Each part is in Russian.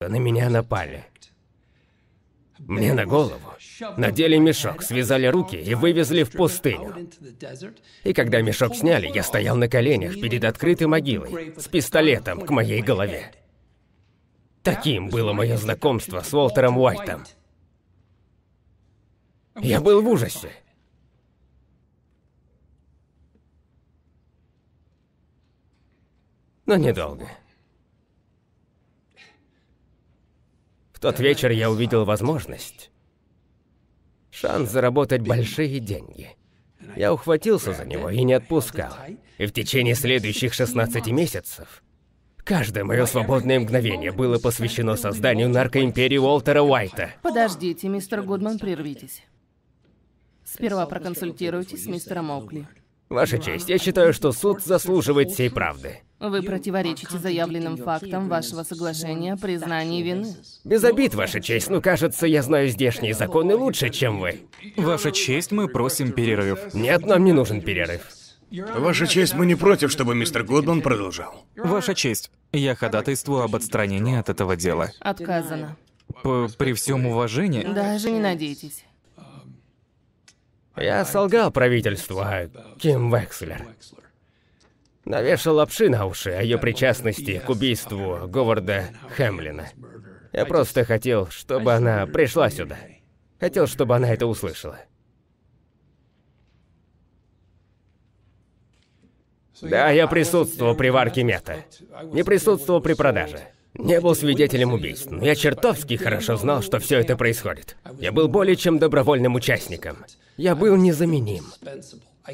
На меня напали. Мне на голову надели мешок, связали руки и вывезли в пустыню. И когда мешок сняли, я стоял на коленях перед открытой могилой с пистолетом к моей голове. Таким было мое знакомство с Уолтером Уайтом. Я был в ужасе. Но недолго. В тот вечер я увидел возможность. Шанс заработать большие деньги. Я ухватился за него и не отпускал. И в течение следующих 16 месяцев каждое мое свободное мгновение было посвящено созданию наркоимперии Уолтера Уайта. Подождите, мистер Гудман, прервитесь. Сперва проконсультируйтесь с мистером Оукли. Ваша честь, я считаю, что суд заслуживает всей правды. Вы противоречите заявленным фактам вашего соглашения о признании вины. Без обид, Ваша честь, но ну, кажется, я знаю здешние законы лучше, чем вы. Ваша честь, мы просим перерыв. Нет, нам не нужен перерыв. Ваша честь, мы не против, чтобы мистер Гудман продолжал. Ваша честь, я ходатайствую об отстранении от этого дела. Отказано. П при всем уважении... Даже не надейтесь. Я солгал правительству, а Ким Векслер. Навешал лапши на уши о ее причастности к убийству Говарда Хэмлина. Я просто хотел, чтобы она пришла сюда. Хотел, чтобы она это услышала. Да, я присутствовал при варке мета. Не присутствовал при продаже. Не был свидетелем убийств, но я чертовски хорошо знал, что все это происходит. Я был более чем добровольным участником. Я был незаменим.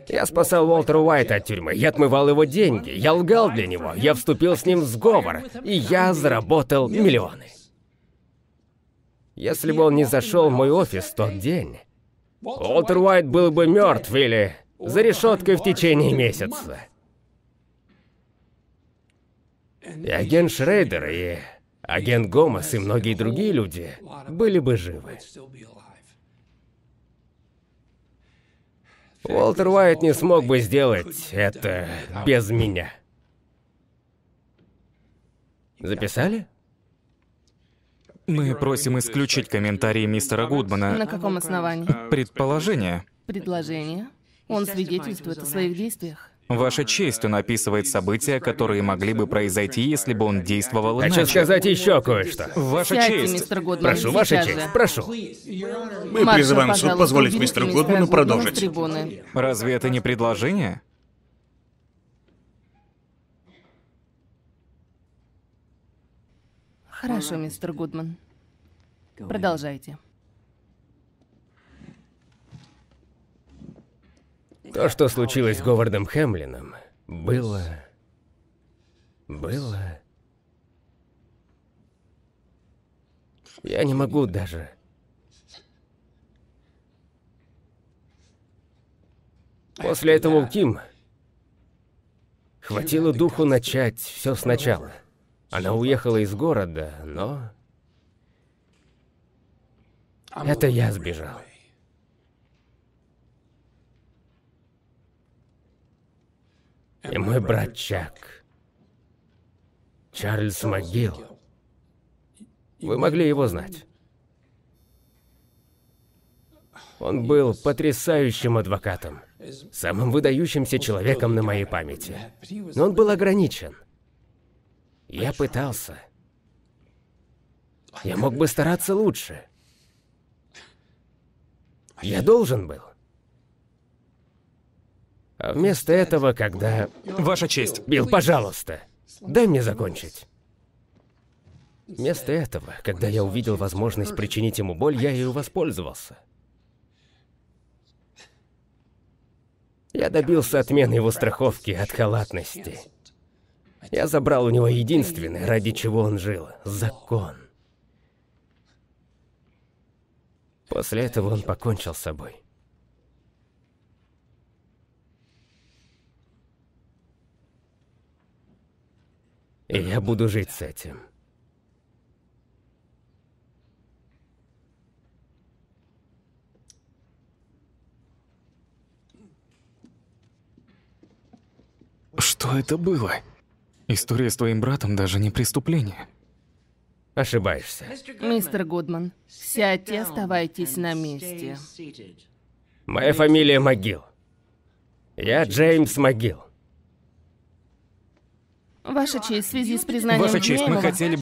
Я спасал Уолтера Уайта от тюрьмы, я отмывал его деньги, я лгал для него, я вступил с ним в сговор, и я заработал миллионы. Если бы он не зашел в мой офис в тот день, Уолтер Уайт был бы мертв или за решеткой в течение месяца. И агент Шрейдер, и агент Гомас и многие другие люди были бы живы. Уолтер Уайт не смог бы сделать это без меня. Записали? Мы просим исключить комментарии мистера Гудмана. На каком основании? Предположение. Предложение. Он свидетельствует о своих действиях. Ваша честь, он описывает события, которые могли бы произойти, если бы он действовал иначе. Хочу сказать еще кое-что. Ваша Сядьте, честь. мистер Годман, прошу, сейчас ваша честь, прошу. Мы Маршал, призываем суд позволить мистеру Годману продолжить. Разве это не предложение? Хорошо, мистер Гудман. Продолжайте. То, что случилось с Говардом Хэмлином, было... было... Я не могу даже... После этого у Ким хватило духу начать все сначала. Она уехала из города, но... Это я сбежал. и мой брат Чак. Чарльз Могил. Вы могли его знать. Он был потрясающим адвокатом, самым выдающимся человеком на моей памяти. Но он был ограничен. Я пытался. Я мог бы стараться лучше. Я должен был. Вместо этого, когда... Ваша честь. Билл, пожалуйста, дай мне закончить. Вместо этого, когда я увидел возможность причинить ему боль, я ее воспользовался. Я добился отмены его страховки от халатности. Я забрал у него единственное, ради чего он жил — закон. После этого он покончил с собой. И я буду жить с этим. Что это было? История с твоим братом даже не преступление. Ошибаешься. Мистер Гудман, сядьте, оставайтесь на месте. Моя фамилия Могил. Я Джеймс Могил. Ваша честь, в связи с признанием... Ваша честь, мы хотели бы...